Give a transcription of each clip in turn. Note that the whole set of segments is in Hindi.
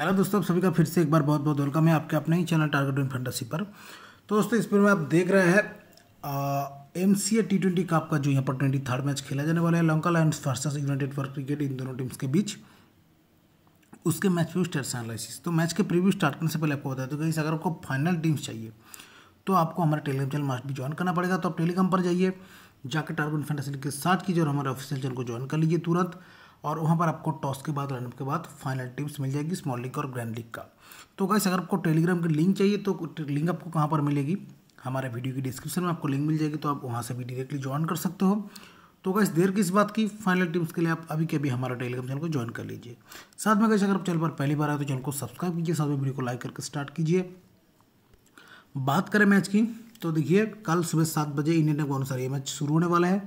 हेलो दोस्तों आप सभी का फिर से एक बार बहुत बहुत वेलकम है आपके अपने ही चैनल टारगेट इन फैंटेसी पर तो दोस्तों इस पर आप देख रहे हैं M C A T twenty cup का जो यहाँ पर ट्वेंटी थर्ड मैच खेला जाने वाला है Lanka Lions versus United for cricket इन दोनों टीम्स के बीच उसके मैच व्यू स्टेट एनालिसिस तो मैच के प्रीव्यू स्टार्ट करने से पहले आपको बताया तो कहीं अगर आपको फाइनल टीम्स चाहिए तो आपको हमारे टेलीग्राम चैनल मास्ट भी ज्वाइन करना पड़ेगा तो आप टेलीग्राम पर जाइए जाकर टारगेट फैंटेसी के साथ कीजिए और हमारे ऑफिशियल चैनल को ज्वाइन कर लीजिए तुरंत और वहाँ पर आपको टॉस के बाद रनअप के बाद फाइनल टिप्स मिल जाएगी स्मॉल लीग और ग्रैंड लीग का तो गाइस अगर आपको टेलीग्राम की लिंक चाहिए तो लिंक आपको कहाँ पर मिलेगी हमारे वीडियो की डिस्क्रिप्शन में आपको लिंक मिल जाएगी तो आप वहाँ से भी डायरेक्टली ज्वाइन कर सकते हो तो गाइस देर किस बात की फाइनल टिप्स के लिए आप अभी के अभी हमारे टेलीग्राम चैनल को ज्वाइन कर लीजिए साथ में गाइस अगर आप चैनल पर पहली बार आए तो चैनल को सब्सक्राइब कीजिए साथ में वीडियो को लाइक करके स्टार्ट कीजिए बात करें मैच की तो देखिए कल सुबह सात बजे इंडियन टाइम के अनुसार ये मैच शुरू होने वाला है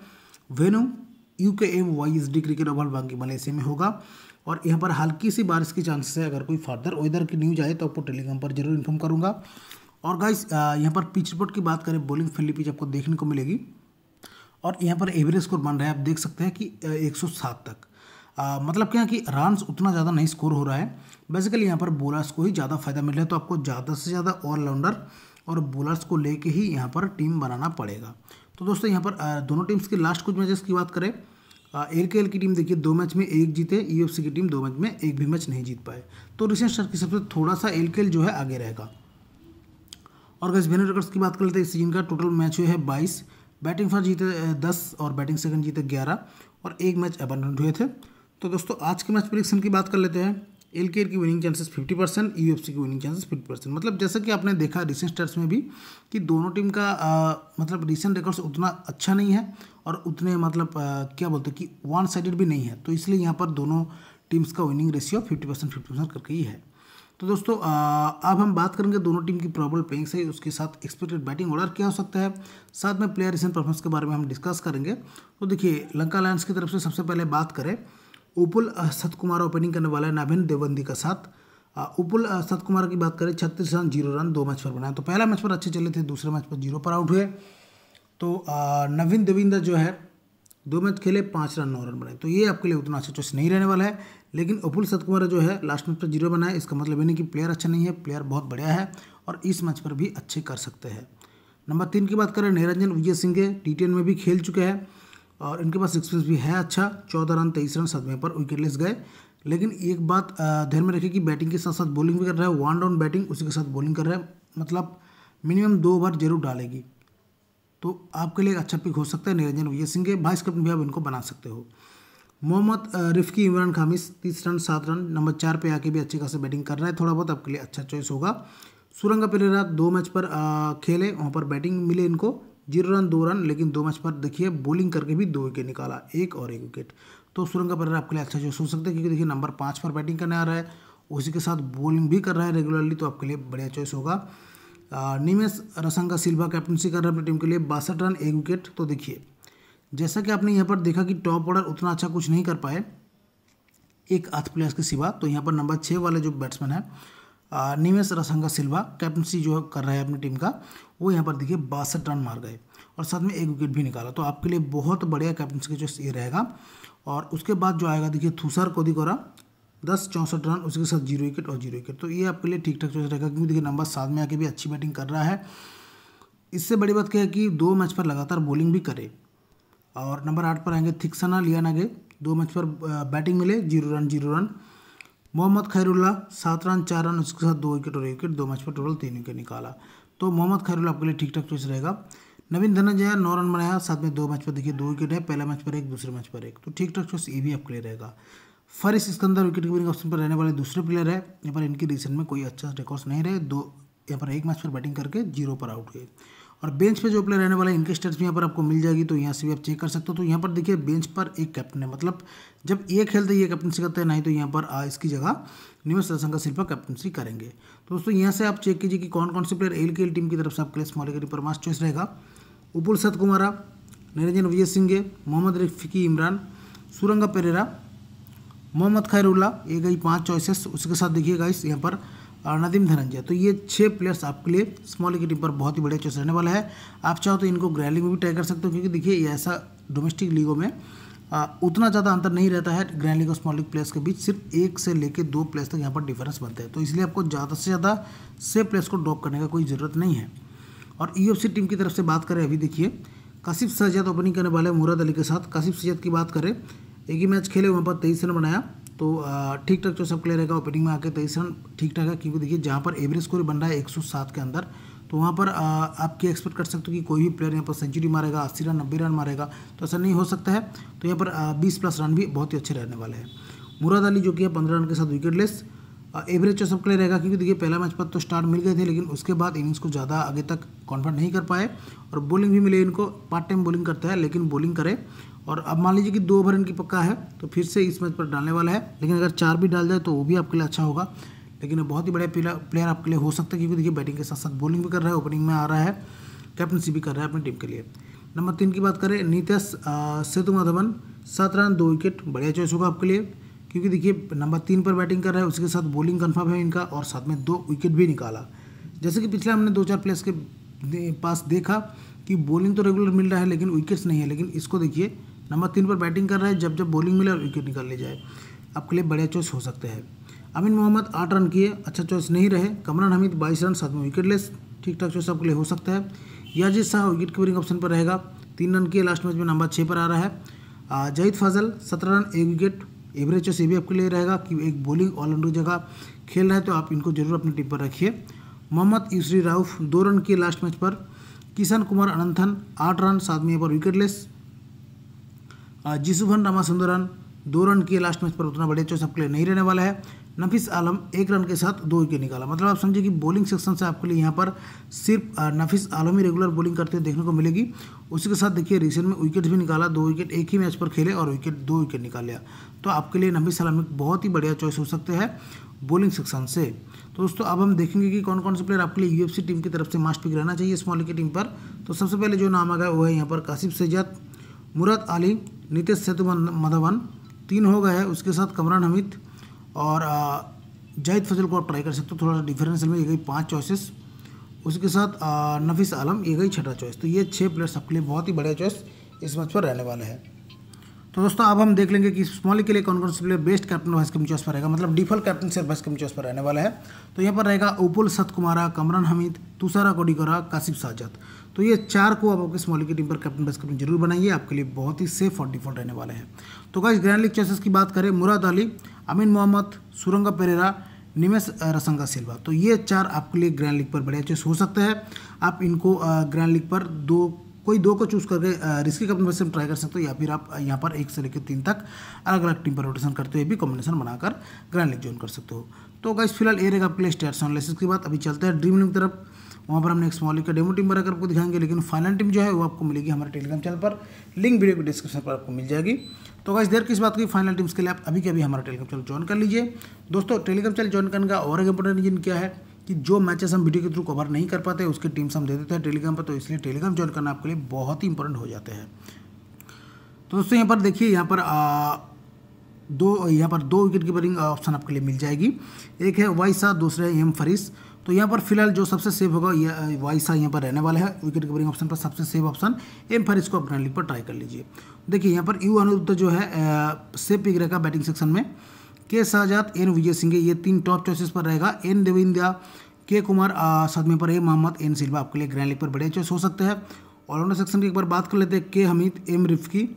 venue U K M Y S D cricket Bangi Malaysia में होगा और यहाँ पर हल्की सी बारिश की चांसेस है अगर कोई फर्दर वेदर की न्यूज आए तो आपको टेलीग्राम पर जरूर इन्फॉर्म करूँगा और गाइस यहाँ पर पिच रिपोर्ट की बात करें बॉलिंग फील्ड पिच आपको देखने को मिलेगी और यहाँ पर एवरेज स्कोर बन रहा है आप देख सकते हैं कि 107 तक आ, मतलब क्या कि रन उतना ज़्यादा नहीं स्कोर हो रहा है बेसिकली यहाँ पर बॉलर्स को ही ज़्यादा फायदा मिल रहा है तो आपको ज़्यादा से ज़्यादा ऑलराउंडर और बॉलर्स को लेके ही यहाँ पर टीम बनाना पड़ेगा तो दोस्तों यहाँ पर दोनों टीम्स के लास्ट कुछ मैचेस की बात करें एल के एल की टीम देखिए दो मैच में एक जीते ई e की टीम दो मैच में एक भी मैच नहीं जीत पाए तो रिसेंट सर के सबसे थोड़ा सा एल के एल जो है आगे रहेगा और अगर वेन्यू रिकॉर्ड्स की बात कर लेते हैं इस सीजन का टोटल मैच हुए है बाईस बैटिंग फर्स्ट जीते दस और बैटिंग सेकंड जीते ग्यारह और एक मैच अबंडेंट हुए थे तो दोस्तों आज के मैच प्रिडिक्शन की बात कर लेते हैं एल के की winning chances fifty percent U की विनिंग चांसेस फिफ्टी परसेंट मतलब जैसा कि आपने देखा रिसेंट स्टार्स में भी कि दोनों टीम का आ, मतलब रिसेंट रिकॉर्ड्स उतना अच्छा नहीं है और उतने मतलब आ, क्या बोलते हैं कि वन साइडेड भी नहीं है तो इसलिए यहाँ पर दोनों टीम्स का winning ratio fifty percent fifty percent करके ही है तो दोस्तों अब हम बात करेंगे दोनों टीम की प्रॉबल प्लेइंग से उसके साथ एक्सपेक्टेड बैटिंग ऑर्डर क्या हो सकता है साथ में प्लेयर रिसेंट परफॉर्मेंस के बारे में हम डिस्कस करेंगे तो देखिए लंका लायंस की तरफ से सबसे पहले बात करें उपुल सत कुमार ओपनिंग करने वाला है नाभिन देवबंदी का साथ उपुल सत कुमार की बात करें छत्तीस रन जीरो रन दो मैच पर बनाए तो पहला मैच पर अच्छे चले थे दूसरे मैच पर जीरो पर आउट हुए तो नवीन देविंदर जो है दो मैच खेले पाँच रन नौ रन बनाए तो ये आपके लिए उतना अच्छा चॉइस नहीं रहने वाला है लेकिन उपुल सतकुमार जो है लास्ट मैच पर जीरो बनाए इसका मतलब ये नहीं कि प्लेयर अच्छा नहीं है प्लेयर बहुत बढ़िया है और इस मैच पर भी अच्छे कर सकते हैं नंबर तीन की बात करें निरंजन विजय सिंह टी में भी खेल चुके हैं और इनके पास एक्सपीरियंस भी है अच्छा चौदह रन तेईस रन सदमे पर विकेटलेस गए लेकिन एक बात ध्यान में रखिए कि बैटिंग के साथ साथ बॉलिंग भी कर रहा है वन राउंड बैटिंग उसी के साथ बॉलिंग कर रहा है मतलब मिनिमम दो ओवर जरूर डालेगी तो आपके लिए अच्छा पिक हो सकता है निरंजन विजय सिंह के वाइस कैप्टन भी आप इनको बना सकते हो मोहम्मद रिफकी इमरान खामिश तीस रन सात रन नंबर चार पे आके भी अच्छी खासी बैटिंग कर रहा है थोड़ा बहुत आपके लिए अच्छा चॉइस होगा सुरंगा पेरेरा दो मैच पर खेले वहाँ पर बैटिंग मिले इनको जीरो रन दो रन लेकिन दो मैच पर देखिए बॉलिंग करके भी दो विकेट निकाला एक और एक विकेट तो सुरंगा पर आपके लिए अच्छा जो सोच सकते हैं क्योंकि देखिए नंबर पाँच पर बैटिंग करने आ रहा है उसी के साथ बॉलिंग भी कर रहा है रेगुलरली तो आपके लिए बढ़िया चॉइस होगा निमेश रसंगा सिल्वा कैप्टनसी कर रहा है अपनी टीम के लिए बासठ रन एक विकेट तो देखिए जैसा कि आपने यहाँ पर देखा कि टॉप ऑर्डर उतना अच्छा कुछ नहीं कर पाए एक आठ प्लेयर्स के सिवा तो यहाँ पर नंबर छः वाले जो बैट्समैन है निमेश रसंगा सिल्वा कैप्टनसी जो कर रहा है अपनी टीम का वो यहाँ पर देखिए बासठ रन मार गए और साथ में एक विकेट भी निकाला तो आपके लिए बहुत बढ़िया कैप्टनसी का जो ये रहेगा और उसके बाद जो आएगा देखिए थूसर कोदिकोरा दस चौंसठ रन उसके साथ जीरो विकेट और जीरो विकेट तो ये आपके लिए ठीक ठाक चॉइस रहेगा क्योंकि देखिए नंबर सात में आके भी अच्छी बैटिंग कर रहा है इससे बड़ी बात क्या है कि दो मैच पर लगातार बॉलिंग भी करे और नंबर आठ पर आएंगे थिक्सना लिया नागे दो मैच पर बैटिंग मिले zero run zero run Mohammad Khairulla सात रन चार रन उसके साथ दो विकेट और विकेट दो मैच पर टोटल तीन विकेट निकाला तो मोहम्मद खैरुल्ला आपके लिए ठीक ठाक चॉइस रहेगा नवीन धनंजय नौ रन बनाया साथ में दो मैच पर देखिए दो विकेट है पहला मैच पर एक दूसरे मैच पर एक तो ठीक ठाक चॉइस ये भी आपके लिए रहेगा Farish Iskandar wicket keeping option पर रहने वाले दूसरे प्लेयर है यहाँ पर इनकी रिसेंट में कोई अच्छा रिकॉर्ड्स नहीं रहे दो यहाँ पर एक मैच पर बैटिंग करके जीरो पर आउट हुए और बेंच पे जो प्लेयर रहने वाला है इनके स्टेट्स भी यहाँ पर आपको मिल जाएगी तो यहाँ से भी आप चेक कर सकते हो तो यहाँ पर देखिए बेंच पर एक कैप्टन है मतलब जब ये खेलते ये कैप्टनसी करते हैं नहीं तो यहाँ पर आ, इसकी जगह न्यूज का सिर्फ कैप्टनसी करेंगे तो दोस्तों यहाँ से आप चेक कीजिए कि कौन कौन से player L K L team की तरफ से आपके लिए स्मॉल पर मास्ट चॉइस रहेगा उपुल सत कुमारा निरंजन विजय सिंह मोहम्मद रफिकी इमरान सुरंगा पेरेरा मोहम्मद खैरुल्ला ये गई पाँच चॉइसेस उसके साथ देखिए गाइस यहाँ पर नदीम धनंजय तो ये छः प्लेयर्स आपके लिए स्मॉल की टीम पर बहुत ही बढ़िया चॉइस रहने वाला है आप चाहो तो इनको ग्रैंड लीग में भी ट्राई कर सकते हो क्योंकि देखिए ये ऐसा डोमेस्टिक लीगों में आ, उतना ज़्यादा अंतर नहीं रहता है ग्रैंड लीग और स्मॉल लीग प्लेयर्स के बीच सिर्फ एक से लेकर दो प्लेयर्स तक यहाँ पर डिफरेंस बनता है तो इसलिए आपको ज़्यादा से ज़्यादा से प्लेयर्स को ड्रॉप करने का कोई ज़रूरत नहीं है और यू e टीम की तरफ से बात करें अभी देखिए कशिफ़ सजाद ओपनिंग करने वाले मुराद अली के साथ कशिफ़ सजाद की बात करें एक ही मैच खेले वहाँ पर तेईस रन बनाया तो ठीक ठाक जो सब क्लियर रहेगा ओपनिंग में आके तेईस तो रन ठीक ठाक है क्योंकि देखिए जहाँ पर एवरेज स्कोर बन रहा है सात के अंदर तो वहाँ पर आप क्या एक्सपेक्ट कर सकते हो कि कोई भी प्लेयर यहाँ पर सेंचुरी मारेगा अस्सी रन नब्बे रन मारेगा तो ऐसा नहीं हो सकता है तो यहाँ पर बीस प्लस रन भी बहुत ही अच्छे रहने वाले हैं मुराद अली जो कि है पंद्रह रन के साथ विकेट लेस एवरेज जो सब क्लियर रहेगा क्योंकि देखिए पहला मैच पर तो स्टार्ट मिल गए थे लेकिन उसके बाद इनिंग्स को ज़्यादा आगे तक कॉन्फर्ट नहीं कर पाए और बॉलिंग भी मिले इनको पार्ट टाइम बॉलिंग करता है लेकिन बॉलिंग करें और अब मान लीजिए कि दो ओवर इनकी पक्का है तो फिर से इस मैच पर डालने वाला है लेकिन अगर चार भी डाल जाए तो वो भी आपके लिए अच्छा होगा लेकिन बहुत ही बड़े प्लेयर आपके लिए हो सकता है क्योंकि देखिए बैटिंग के साथ साथ बॉलिंग भी कर रहा है ओपनिंग में आ रहा है कैप्टनसी भी कर रहा है अपनी टीम के लिए नंबर तीन की बात करें नीतेश सेतु माधवन सात रन दो विकेट बढ़िया चॉइस होगा आपके लिए क्योंकि देखिए नंबर तीन पर बैटिंग कर रहा है उसके साथ बॉलिंग कन्फर्म है इनका और साथ में दो विकेट भी निकाला जैसे कि पिछले हमने दो चार प्लेयर्स के पास देखा कि बॉलिंग तो रेगुलर मिल रहा है लेकिन विकेट्स नहीं है लेकिन इसको देखिए नंबर तीन पर बैटिंग कर रहा है जब जब बॉलिंग मिले और विकेट निकाल ले जाए आपके लिए बढ़िया चॉइस हो सकते हैं अमीन मोहम्मद आठ रन किए अच्छा चॉइस नहीं रहे कमरान हमीद बाईस रन सात में विकेट लेस ठीक ठाक चॉइस आपके लिए हो सकता है Yazid Shah wicket keeping option पर रहेगा तीन रन किए लास्ट मैच में नंबर छः पर आ रहा है जहीद फजल सत्रह रन एक विकेट एवरेज चॉइस ये भी आपके लिए रहेगा कि एक बॉलिंग ऑलराउंडर जगह खेल रहा है तो आप इनको जरूर अपनी टीम पर रखिए मोहम्मद यूसरी राउफ दो रन किए लास्ट मैच पर किशन कुमार अनंथन आठ रन सात में पर विकेट लेस जिसुभन रामासुंदरन दो रन किए लास्ट मैच पर उतना बड़े चौस आपके लिए नहीं रहने वाला है नफीस आलम एक रन के साथ दो विकेट निकाला मतलब आप समझिए कि बॉलिंग सेक्शन से आपके लिए यहाँ पर सिर्फ नफीस आलम ही रेगुलर बॉलिंग करते हुए देखने को मिलेगी उसी के साथ देखिए रिसेंट में विकेट भी निकाला दो विकेट एक ही मैच पर खेले और विकेट दो विकेट निकाल लिया तो आपके लिए नफीस आलम एक बहुत ही बढ़िया चॉइस हो सकते हैं बॉलिंग सेक्शन से तो दोस्तों अब हम देखेंगे कि कौन कौन से प्लेयर आपके लिए यू टीम की तरफ से मास्ट पिक रहना चाहिए स्मॉल की टीम पर तो सबसे पहले जो नाम आ गया वो है यहाँ पर कासिफ सजाद मुराद अली नितेश सेतु मधवन तीन हो गए उसके साथ कमरान हमिद और जाहिद फजल को आप ट्राई कर सकते हो थोड़ा सा डिफरेंशियल में ये गई पाँच चॉइसेस उसके साथ नफीस आलम ये गई छठा चॉइस तो ये छः प्लेयर्स आपके लिए बहुत ही बढ़िया चॉइस इस मैच पर रहने वाले हैं तो दोस्तों अब हम देख लेंगे कि स्मॉल के लिए कौन कौन से player best captain vice come choice पर रहेगा मतलब डिफॉल्ट कैप्टन से वाइस कम चॉइस पर रहने वाला है तो यहाँ पर रहेगा उपुल सतकुमारा कमरान हमीद तुषार रहा काशिफ साजद तो ये चार को आप आपके स्मॉल की टीम पर कैप्टन बेस्ट कैप्टन जरूर बनाइए आपके लिए बहुत ही सेफ और डिफॉल्ट रहने वाले हैं तो गाइस ग्रैंड लीग चॉइसेस की बात करें मुराद अली अमीन मोहम्मद सुरंगा पेरेरा निमेश रसंगा सिल्वा तो ये चार आपके लिए ग्रैंड लीग पर बढ़िया चॉइस हो सकते हैं आप इनको ग्रैंड लीग पर दो कोई दो को चूज करके रिस्की कॉम्बिनेशन ट्राई कर सकते हो या फिर आप यहाँ पर एक से लेकर तीन तक अलग अलग टीम पर रोटेशन करते हुए भी कॉम्बिनेशन बनाकर ग्रैंड लीग ज्वाइन कर सकते हो तो गाइस फिलहाल ये रहेगा प्ले स्टेट्स एनालिसिस की बात अभी चलते हैं ड्रीम लीग तरफ वहाँ पर हमने स्मॉल का डेमो टीम बनाकर आपको दिखाएंगे लेकिन फाइनल टीम जो है वो आपको मिलेगी हमारे टेलीग्राम चैनल पर लिंक वीडियो के डिस्क्रिप्शन पर आपको मिल जाएगी तो अगर देर किस बात की फाइनल टीम्स के लिए आप अभी के अभी हमारा टेलीग्राम चैनल ज्वाइन कर लीजिए दोस्तों टेलीग्राम चैनल ज्वाइन करने का और एक इंपॉर्टेंट रीजन क्या है कि जो मैचेस हम वीडियो के थ्रू कवर नहीं कर पाते उसके टीम्स हम दे देते हैं टेलीग्राम पर तो इसलिए टेलीग्राम ज्वाइन करना आपके लिए बहुत ही इंपॉर्टेंट हो जाते हैं तो दोस्तों यहाँ पर देखिए यहाँ पर दो यहाँ पर दो विकेट कीपरिंग ऑप्शन आपके लिए मिल जाएगी एक है वाइसा दूसरे है एम फरीस तो यहाँ पर फिलहाल जो सबसे सेफ होगा ये वाइसा यहाँ पर रहने वाला है विकेट कीपरिंग ऑप्शन पर सबसे सेफ ऑप्शन एम फर इसको अपने लिख पर ट्राई कर लीजिए देखिए यहाँ पर यू अनुरुद्ध जो है सेफ पिक रहेगा बैटिंग सेक्शन में के शाहजाद एन विजय सिंह ये तीन टॉप चॉइसेस पर रहेगा एन देविंदा के कुमार सदमे पर ए मोहम्मद एन सिल्वा आपके लिए ग्रैंड लिख पर बड़े चॉइस हो सकते हैं ऑलराउंडर सेक्शन की एक बार बात कर लेते हैं के हमीद एम रिफकी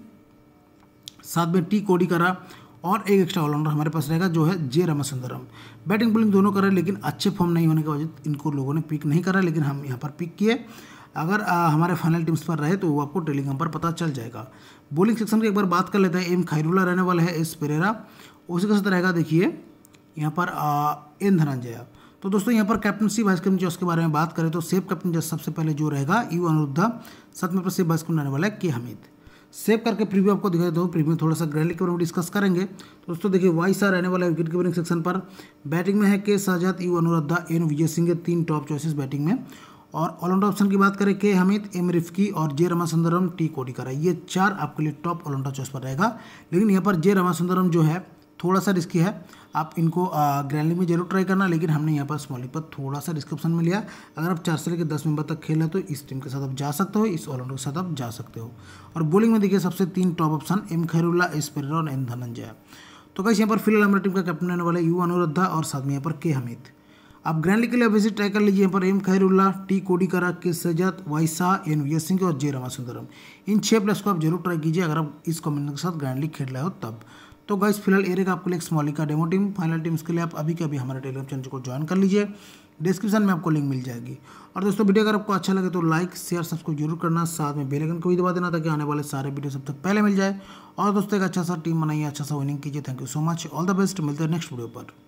साथ में टी कोडी करा और एक एक्स्ट्रा ऑलराउंडर हमारे पास रहेगा जो है जे रामासुंदरम बैटिंग बॉलिंग दोनों कर रहे हैं लेकिन अच्छे फॉर्म नहीं होने के वजह इनको लोगों ने पिक नहीं करा लेकिन हम यहाँ पर पिक किए अगर आ, हमारे फाइनल टीम्स पर रहे तो वो आपको टेलीग्राम पर पता चल जाएगा बॉलिंग सेक्शन की एक बार बात कर लेते हैं एम खैरुल्ला रहने वाला है एस पेरेरा उसी के साथ रहेगा देखिए यहाँ पर एन धनंजय तो दोस्तों यहाँ पर कैप्टनसी वाइस कैप्टन जो उसके बारे में बात करें तो सेफ कैप्टन जो सबसे पहले जो रहेगा यू अनुरुद्धा साथ में सेफ वाइस कैप्टन रहने वाला है के हमीद सेव करके प्रीव्यू आपको दिखा देता हूँ प्रीव्यू थोड़ा सा ग्रैंडली के बारे में डिस्कस करेंगे तो दोस्तों देखिए वाई सर रहने वाला है विकेट कीपरिंग सेक्शन पर बैटिंग में है K Shahzad U Anuradha N Vijay Singh के तीन टॉप चॉइसेस बैटिंग में और ऑलराउंडर ऑप्शन की बात करें के हमिद एम रिफकी और जे रमासुंदरम टी कोटिकारा ये चार आपके लिए टॉप ऑलराउंडर चॉइस पर रहेगा लेकिन यहाँ पर जे रमासुंदरम जो है थोड़ा सा रिस्की है आप इनको ग्रैंडली में जरूर ट्राई करना लेकिन हमने यहाँ पर स्मॉल लीग पर थोड़ा सा डिस्क्रिप्शन में लिया अगर आप चार से लेकर दस मेंबर तक खेल रहे तो इस टीम के साथ आप जा सकते हो इस ऑलराउंडर के साथ आप जा सकते हो और बॉलिंग में देखिए सबसे तीन top option M Khairulla S Pera और एन धनंजय तो कैसे यहाँ पर फिलहाल हमारे टीम का कैप्टन रहने वाला यू अनुरुद्धा और साथ में यहाँ पर के हमीद आप लीग के लिए अभी ट्राई कर लीजिए यहाँ पर M Khairulla T Kara K Sajat Y Shah N V Singh और जे रमा सुंदरम इन छः प्लेयर्स को आप जरूर ट्राई कीजिए अगर आप इस कॉम्बिनेशन के साथ लीग खेल रहे हो तब तो गाइस फिलहाल एरे का आपके लिए स्मॉली का डेमो टीम फाइनल टीम इसके लिए आप अभी के अभी हमारे टेलीग्राम चैनल को ज्वाइन कर लीजिए डिस्क्रिप्शन में आपको लिंक मिल जाएगी और दोस्तों वीडियो अगर आपको अच्छा लगे तो लाइक शेयर सब्सक्राइब जरूर करना साथ में बेलाइकन को भी दबा देना ताकि आने वाले सारे वीडियो सबसे पहले मिल जाए और दोस्तों एक अच्छा सा टीम बनाइए अच्छा सा विनिंग कीजिए thank you so much all the best मिलते हैं नेक्स्ट वीडियो पर